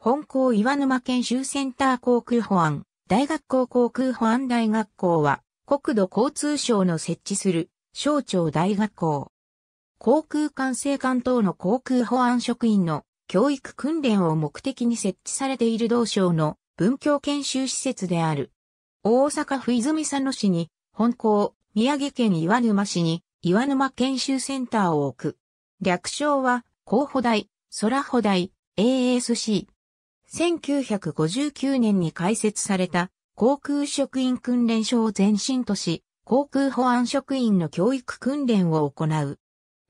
本校岩沼研修センター航空保安、大学校航空保安大学校は、国土交通省の設置する、省庁大学校。航空管制官等の航空保安職員の教育訓練を目的に設置されている同省の文教研修施設である。大阪府泉佐野市に本校、宮城県岩沼市に岩沼研修センターを置く。略称は、候補大、空補大、ASC。1959年に開設された航空職員訓練所を前身とし、航空保安職員の教育訓練を行う。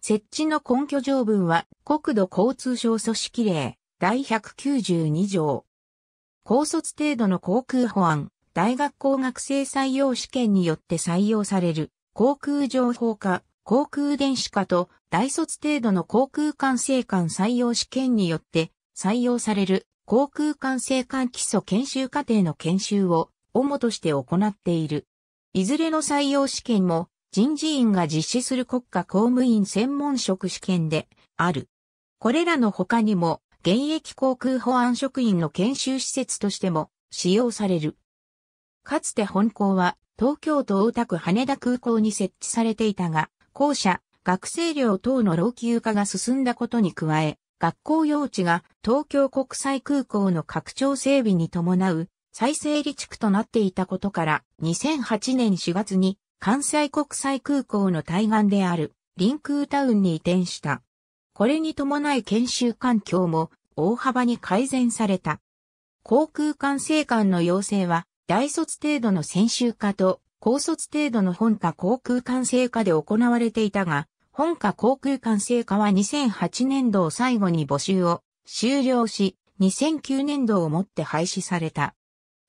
設置の根拠条文は国土交通省組織令第192条。高卒程度の航空保安、大学校学生採用試験によって採用される航空情報科、航空電子科と大卒程度の航空管制官採用試験によって採用される航空管制官基礎研修課程の研修を主として行っている。いずれの採用試験も人事院が実施する国家公務員専門職試験である。これらの他にも現役航空保安職員の研修施設としても使用される。かつて本校は東京都大田区羽田空港に設置されていたが、校舎、学生寮等の老朽化が進んだことに加え、学校用地が東京国際空港の拡張整備に伴う再整理地区となっていたことから2008年4月に関西国際空港の対岸である臨空タウンに移転した。これに伴い研修環境も大幅に改善された。航空管制官の要請は大卒程度の専修科と高卒程度の本科航空管制科で行われていたが、本家航空管制課は2008年度を最後に募集を終了し、2009年度をもって廃止された。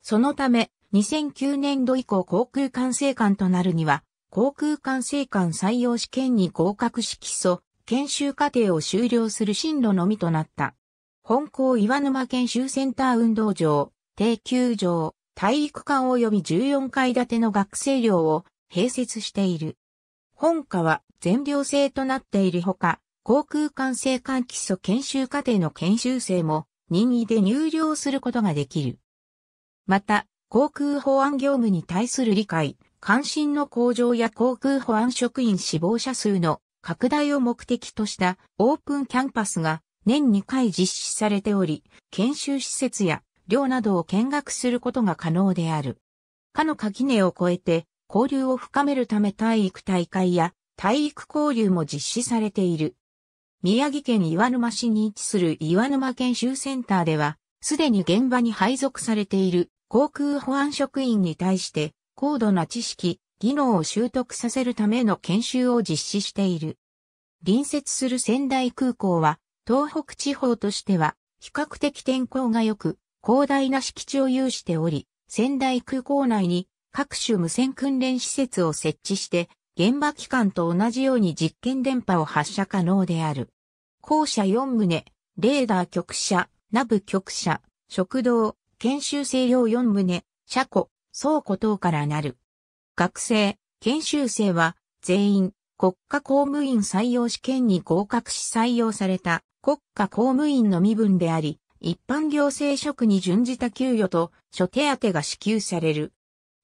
そのため、2009年度以降航空管制官となるには、航空管制官採用試験に合格し基礎、研修課程を終了する進路のみとなった。本校岩沼研修センター運動場、定休場、体育館及び14階建ての学生寮を併設している。本科は全寮制となっているほか、航空管制官基礎研修課程の研修生も任意で入寮することができる。また、航空保安業務に対する理解、関心の向上や航空保安職員死亡者数の拡大を目的としたオープンキャンパスが年2回実施されており、研修施設や寮などを見学することが可能である。かの垣根を越えて交流を深めるため体育大会や体育交流も実施されている。宮城県岩沼市に位置する岩沼研修センターでは、すでに現場に配属されている航空保安職員に対して、高度な知識、技能を習得させるための研修を実施している。隣接する仙台空港は、東北地方としては、比較的天候が良く、広大な敷地を有しており、仙台空港内に各種無線訓練施設を設置して、現場機関と同じように実験電波を発射可能である。校舎4棟、レーダー局舎、ナブ局舎、食堂、研修生用4棟、車庫、倉庫等からなる。学生、研修生は全員国家公務員採用試験に合格し採用された国家公務員の身分であり、一般行政職に準じた給与と諸手当が支給される。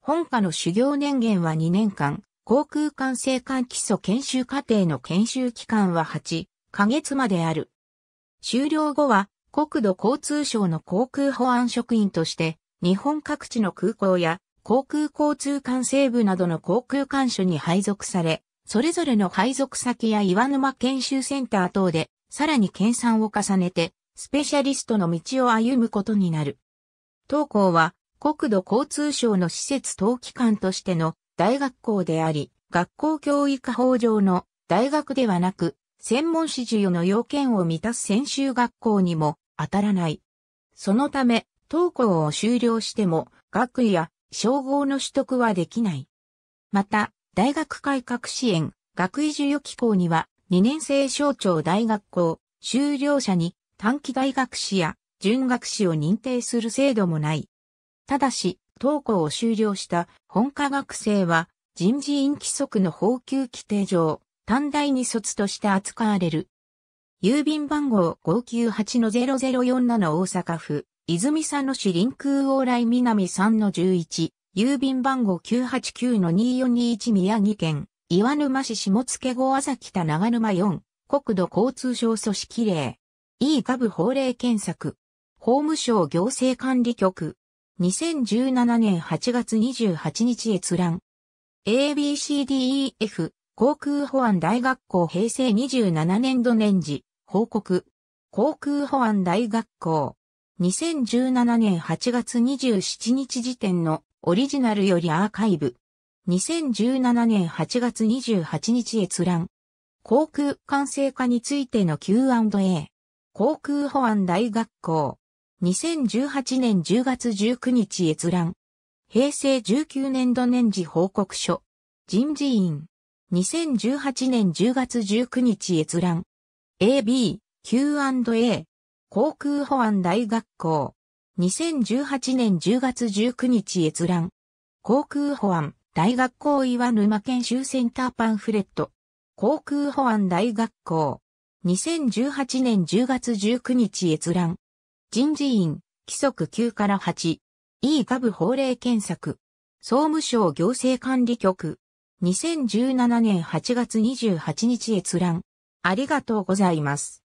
本科の修行年限は2年間、航空管制官基礎研修課程の研修期間は8ヶ月まである。終了後は国土交通省の航空保安職員として日本各地の空港や航空交通管制部などの航空管所に配属され、それぞれの配属先や岩沼研修センター等でさらに研鑽を重ねてスペシャリストの道を歩むことになる。当校は国土交通省の施設等機関としての大学校であり、学校教育法上の大学ではなく、専門誌授与の要件を満たす専修学校にも当たらない。そのため、当校を修了しても、学位や称号の取得はできない。また、大学改革支援、学位授与機構には、2年生省庁大学校、修了者に短期大学士や準学士を認定する制度もない。ただし、投稿を終了した本科学生は人事院規則の法給規定上、短大に卒として扱われる。郵便番号598-0047大阪府、泉佐野市臨空往来南3-11、郵便番号989-2421宮城県、岩沼市下野郷朝北長沼4、国土交通省組織令。E 下部法令検索。法務省行政管理局。2017年8月28日閲覧。ABCDEF 航空保安大学校平成27年度年次報告。航空保安大学校。2017年8月27日時点のオリジナルよりアーカイブ。2017年8月28日閲覧。航空管制化についての Q&A。航空保安大学校。2018年10月19日閲覧。平成19年度年次報告書。人事院。2018年10月19日閲覧。AB、Q&A。航空保安大学校。2018年10月19日閲覧。航空保安大学校岩沼研修センターパンフレット。航空保安大学校。2018年10月19日閲覧。人事院、規則9から8、E ガブ法令検索、総務省行政管理局、2017年8月28日閲覧。ありがとうございます。